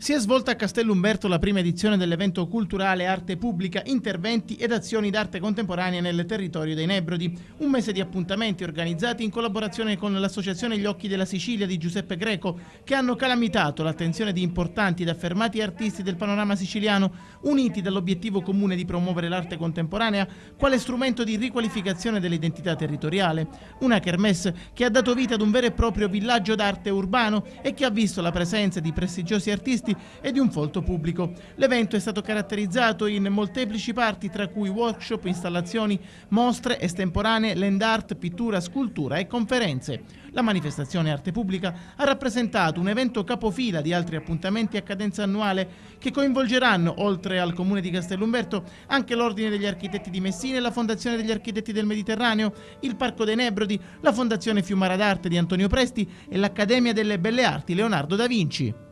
Si è svolta a Castellumberto la prima edizione dell'evento culturale Arte Pubblica, interventi ed azioni d'arte contemporanea nel territorio dei Nebrodi. Un mese di appuntamenti organizzati in collaborazione con l'associazione Gli Occhi della Sicilia di Giuseppe Greco, che hanno calamitato l'attenzione di importanti ed affermati artisti del panorama siciliano, uniti dall'obiettivo comune di promuovere l'arte contemporanea quale strumento di riqualificazione dell'identità territoriale. Una kermesse che ha dato vita ad un vero e proprio villaggio d'arte urbano e che ha visto la presenza di prestigiosi artisti studenti e di un folto pubblico. L'evento è stato caratterizzato in molteplici parti tra cui workshop, installazioni, mostre estemporanee, land art, pittura, scultura e conferenze. La manifestazione Arte Pubblica ha rappresentato un evento capofila di altri appuntamenti a cadenza annuale che coinvolgeranno, oltre al Comune di Castellumberto, anche l'Ordine degli Architetti di Messina e la Fondazione degli Architetti del Mediterraneo, il Parco dei Nebrodi, la Fondazione Fiumara d'Arte di Antonio Presti e l'Accademia delle Belle Arti Leonardo da Vinci.